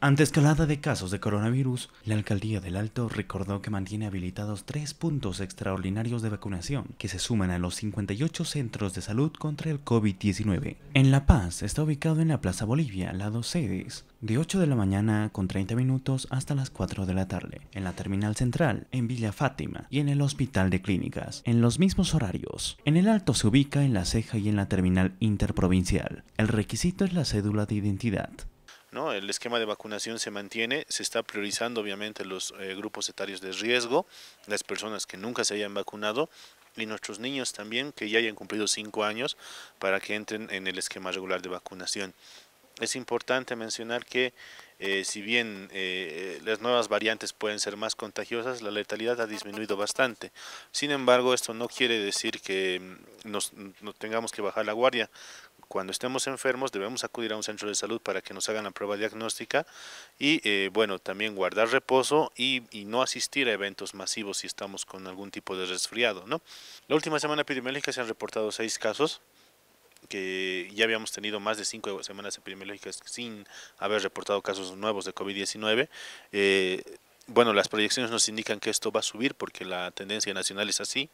Ante escalada de casos de coronavirus, la alcaldía del Alto recordó que mantiene habilitados tres puntos extraordinarios de vacunación que se suman a los 58 centros de salud contra el COVID-19. En La Paz está ubicado en la Plaza Bolivia, lado sedes, de 8 de la mañana con 30 minutos hasta las 4 de la tarde, en la terminal central, en Villa Fátima y en el Hospital de Clínicas, en los mismos horarios. En el Alto se ubica en la ceja y en la terminal interprovincial. El requisito es la cédula de identidad. El esquema de vacunación se mantiene, se está priorizando obviamente los eh, grupos etarios de riesgo, las personas que nunca se hayan vacunado y nuestros niños también que ya hayan cumplido cinco años para que entren en el esquema regular de vacunación. Es importante mencionar que eh, si bien eh, las nuevas variantes pueden ser más contagiosas, la letalidad ha disminuido bastante. Sin embargo, esto no quiere decir que no tengamos que bajar la guardia. Cuando estemos enfermos debemos acudir a un centro de salud para que nos hagan la prueba diagnóstica y eh, bueno, también guardar reposo y, no asistir a eventos masivos si estamos con algún tipo de resfriado. ¿no? La última semana epidemiológica se han reportado seis casos que ya habíamos tenido más de cinco semanas epidemiológicas sin haber reportado casos nuevos de COVID-19. Eh, bueno, las proyecciones nos indican que esto va a subir porque la tendencia nacional es así.